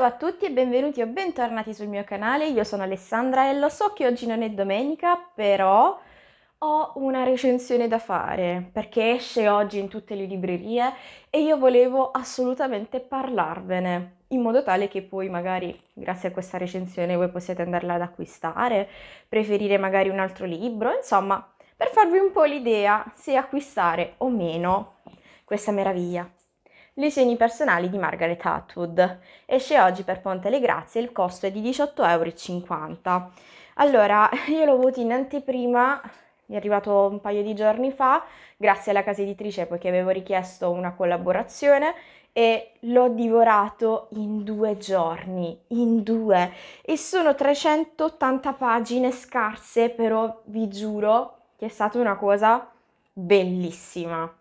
Ciao a tutti e benvenuti o bentornati sul mio canale, io sono Alessandra e lo so che oggi non è domenica, però ho una recensione da fare perché esce oggi in tutte le librerie e io volevo assolutamente parlarvene in modo tale che poi magari grazie a questa recensione voi possiate andarla ad acquistare, preferire magari un altro libro, insomma, per farvi un po' l'idea se acquistare o meno questa meraviglia. Gli segni personali di Margaret Atwood. Esce oggi per Ponte le Grazie, il costo è di 18,50 euro. Allora, io l'ho avuto in anteprima, mi è arrivato un paio di giorni fa, grazie alla casa editrice poiché avevo richiesto una collaborazione e l'ho divorato in due giorni, in due. E sono 380 pagine scarse, però vi giuro che è stata una cosa bellissima.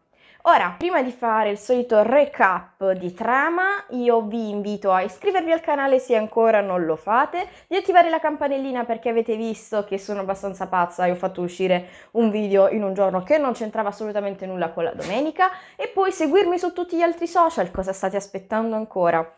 Ora, prima di fare il solito recap di trama, io vi invito a iscrivervi al canale se ancora non lo fate, di attivare la campanellina perché avete visto che sono abbastanza pazza e ho fatto uscire un video in un giorno che non c'entrava assolutamente nulla con la domenica e poi seguirmi su tutti gli altri social, cosa state aspettando ancora?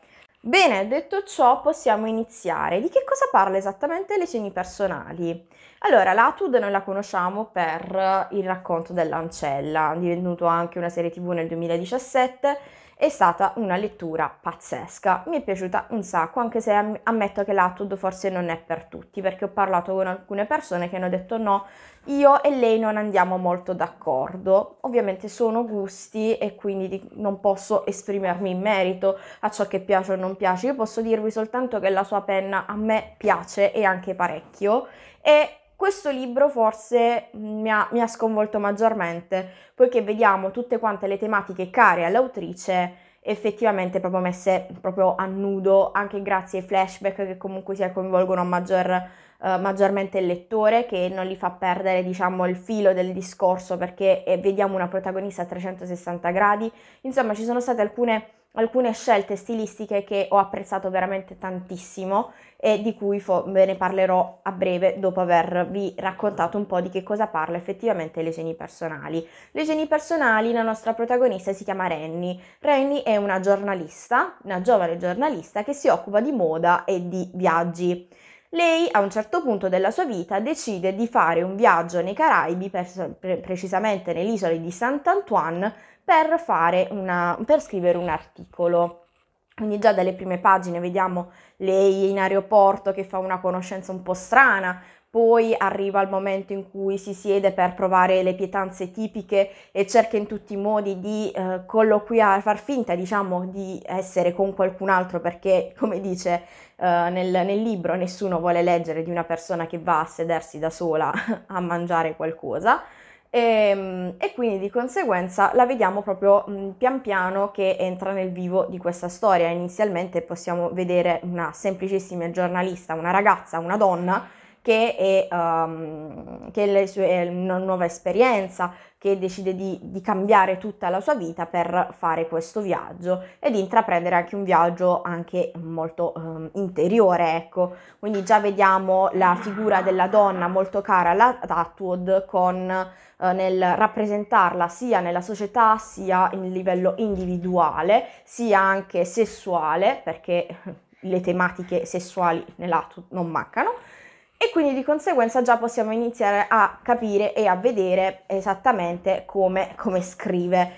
Bene, detto ciò possiamo iniziare. Di che cosa parla esattamente le lesioni personali? Allora, l'ATUD noi la conosciamo per il racconto dell'ancella, divenuto anche una serie tv nel 2017 è stata una lettura pazzesca, mi è piaciuta un sacco, anche se ammetto che l'Atwood forse non è per tutti, perché ho parlato con alcune persone che hanno detto no, io e lei non andiamo molto d'accordo. Ovviamente sono gusti e quindi non posso esprimermi in merito a ciò che piace o non piace. Io posso dirvi soltanto che la sua penna a me piace e anche parecchio e questo libro forse mm, mi ha, mi ha, sconvolto maggiormente, poiché vediamo tutte quante le tematiche care all'autrice effettivamente proprio messe proprio a nudo, anche grazie ai flashback che comunque si coinvolgono maggior, eh, maggiormente il lettore, che non gli fa perdere diciamo, il filo del discorso perché eh, vediamo una protagonista a 360 gradi. Insomma, ci sono state alcune alcune scelte stilistiche che ho apprezzato veramente tantissimo e di cui fo- ve ne parlerò a breve dopo avervi raccontato un po' di che cosa parla effettivamente le lesioni personali. Le Lesioni personali, la nostra protagonista si chiama Renny. Renny è una giornalista, una giovane giornalista che si occupa di moda e di viaggi. Lei a un certo punto della sua vita decide di fare un viaggio nei Caraibi, per, pre- precisamente nell'isola di Sant'Antoine, per, una, per scrivere un articolo. Quindi già dalle prime pagine vediamo lei in aeroporto che fa una conoscenza un po' strana, poi arriva il momento in cui si siede per provare le pietanze tipiche e cerca in tutti i modi di eh, colloquiare, far finta diciamo di essere con qualcun altro perché come dice eh, nel, nel libro nessuno vuole leggere di una persona che va a sedersi da sola a mangiare qualcosa. E, ehm, e, quindi di conseguenza la vediamo proprio mh, pian piano che entra nel vivo di questa storia. Inizialmente possiamo vedere una semplicissima giornalista, una ragazza, una donna che, è, um, che sue, è, una nuova esperienza, che decide di, di, cambiare tutta la sua vita per fare questo viaggio e di intraprendere anche un viaggio anche molto um, interiore, ecco. Quindi già vediamo la figura della donna molto cara alla Atwood con eh, nel rappresentarla sia nella società sia in livello individuale, sia anche sessuale, perché le tematiche sessuali nell'ATU non mancano e quindi di conseguenza già possiamo iniziare a capire e a vedere esattamente come, come scrive.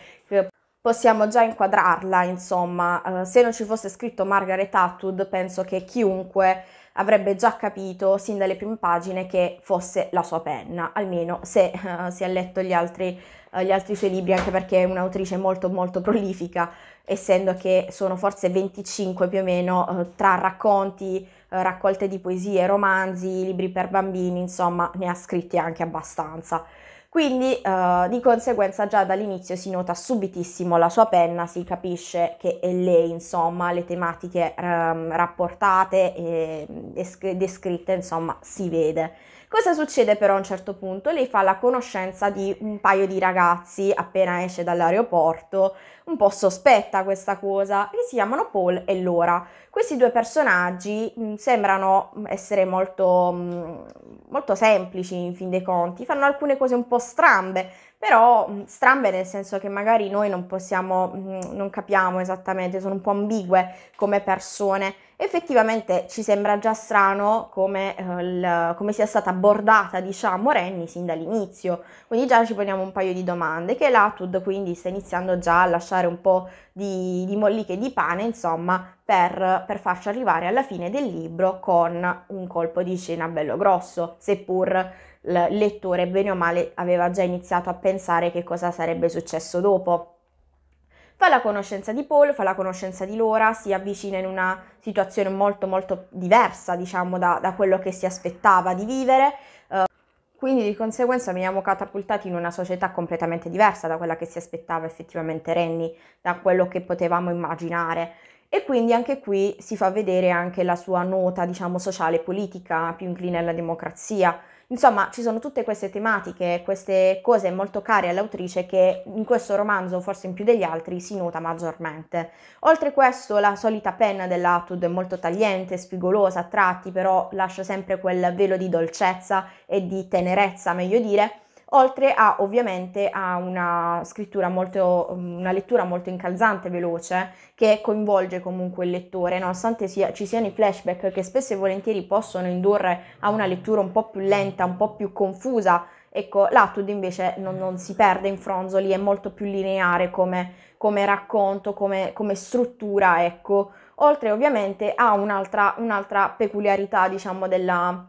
Possiamo già inquadrarla, insomma, eh, se non ci fosse scritto Margaret Atwood, penso che chiunque avrebbe già capito sin dalle prime pagine che fosse la sua penna, almeno se eh, si è letto gli altri gli altri suoi libri, anche perché è un'autrice molto molto prolifica, essendo che sono forse 25 più o meno eh, tra racconti, eh, raccolte di poesie, romanzi, libri per bambini, insomma ne ha scritti anche abbastanza. Quindi eh, di conseguenza già dall'inizio si nota subitissimo la sua penna, si capisce che è lei, insomma, le tematiche ehm, rapportate e mm, descritte, insomma, si vede. Cosa succede però a un certo punto? Lei fa la conoscenza di un paio di ragazzi appena esce dall'aeroporto, un po' sospetta questa cosa, che si chiamano Paul e Laura. Questi due personaggi mh, mm, sembrano essere molto, mh, mm, molto semplici in fin dei conti, fanno alcune cose un po' strambe, però mm, strambe nel senso che magari noi non possiamo, mm, non capiamo esattamente, sono un po' ambigue come persone. Effettivamente ci sembra già strano come, eh, il, come sia stata abbordata, diciamo, Renny sin dall'inizio. Quindi già ci poniamo un paio di domande, che l'Atud quindi sta iniziando già a lasciare un po' di, di molliche di pane, insomma, per, per, farci arrivare alla fine del libro con un colpo di scena bello grosso, seppur il lettore bene o male aveva già iniziato a pensare che cosa sarebbe successo dopo. Fa la conoscenza di Paul, fa la conoscenza di Laura, si avvicina in una situazione molto molto diversa, diciamo, da, da quello che si aspettava di vivere. Uh, quindi di conseguenza veniamo catapultati in una società completamente diversa da quella che si aspettava effettivamente Renny, da quello che potevamo immaginare. E quindi anche qui si fa vedere anche la sua nota, diciamo, sociale e politica, più incline alla democrazia, Insomma, ci sono tutte queste tematiche, queste cose molto care all'autrice che in questo romanzo, forse in più degli altri, si nota maggiormente. Oltre questo, la solita penna dell'Atud è molto tagliente, spigolosa a tratti, però lascia sempre quel velo di dolcezza e di tenerezza, meglio dire, oltre a ovviamente a una scrittura molto, una lettura molto incalzante, veloce, che coinvolge comunque il lettore, nonostante sia, ci siano i flashback che spesso e volentieri possono indurre a una lettura un po' più lenta, un po' più confusa. Ecco, l'Atud invece non, non si perde in fronzoli, è molto più lineare come, come racconto, come, come struttura, ecco. Oltre ovviamente a un'altra, un'altra peculiarità, diciamo, della,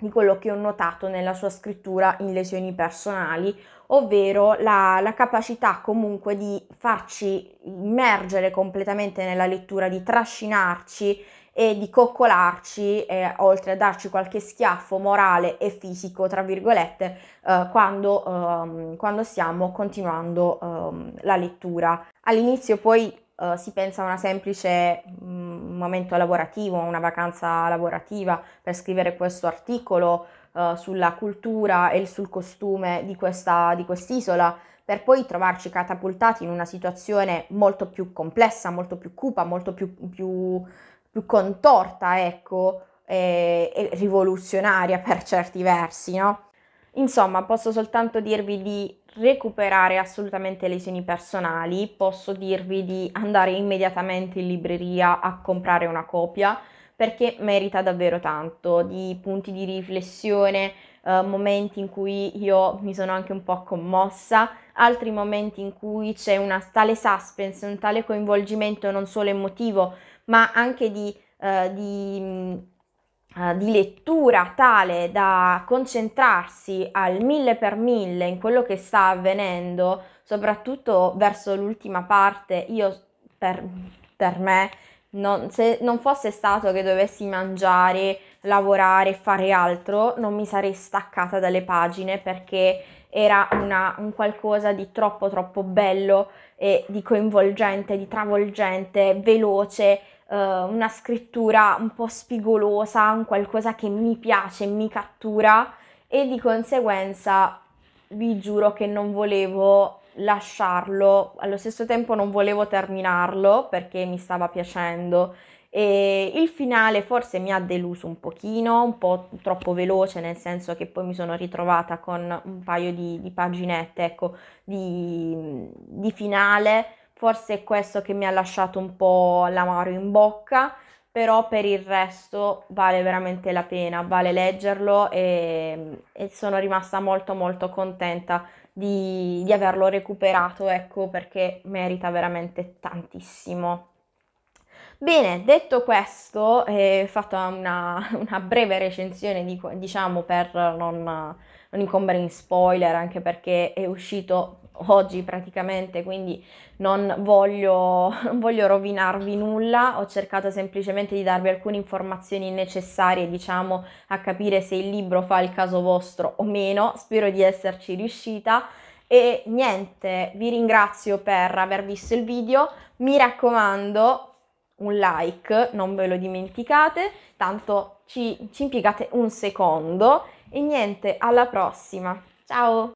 di quello che ho notato nella sua scrittura in lesioni personali, ovvero la, la, capacità comunque di farci immergere completamente nella lettura, di trascinarci e di coccolarci, eh, oltre a darci qualche schiaffo morale e fisico, tra virgolette, eh, quando, ehm, quando, stiamo continuando ehm, la lettura. All'inizio poi eh, si pensa a una semplice... Mh, mm, momento lavorativo, una vacanza lavorativa per scrivere questo articolo eh, sulla cultura e sul costume di, questa, di quest'isola, per poi trovarci catapultati in una situazione molto più complessa, molto più cupa, molto più, più, più contorta, ecco, e, e rivoluzionaria per certi versi, no? Insomma, posso soltanto dirvi di recuperare assolutamente lesioni personali, posso dirvi di andare immediatamente in libreria a comprare una copia perché merita davvero tanto di punti di riflessione, eh, momenti in cui io mi sono anche un po' commossa, altri momenti in cui c'è una tale suspense, un tale coinvolgimento non solo emotivo, ma anche di, eh, di mm, eh, di lettura tale da concentrarsi al mille per mille in quello che sta avvenendo, soprattutto verso l'ultima parte, io per, per me, non, se non fosse stato che dovessi mangiare, lavorare, fare altro, non mi sarei staccata dalle pagine perché era una, un qualcosa di troppo troppo bello e di coinvolgente, di travolgente, veloce, uh, una scrittura un po' spigolosa, un qualcosa che mi piace, mi cattura e di conseguenza vi giuro che non volevo lasciarlo, allo stesso tempo non volevo terminarlo perché mi stava piacendo e il finale forse mi ha deluso un pochino, un po' troppo veloce, nel senso che poi mi sono ritrovata con un paio di, di paginette ecco, di, di finale Forse è questo che mi ha lasciato un po' l'amaro in bocca, però per il resto vale veramente la pena, vale leggerlo e, e sono rimasta molto molto contenta di, di averlo recuperato, ecco perché merita veramente tantissimo. Bene, detto questo, eh, fatto una, una, breve recensione di, diciamo per non, non incombere in spoiler, anche perché è uscito oggi praticamente, quindi non voglio, non voglio, rovinarvi nulla, ho cercato semplicemente di darvi alcune informazioni necessarie, diciamo, a capire se il libro fa il caso vostro o meno, spero di esserci riuscita. E niente, vi ringrazio per aver visto il video, mi raccomando un like, non ve lo dimenticate, tanto ci, ci impiegate un secondo e niente, alla prossima. Ciao!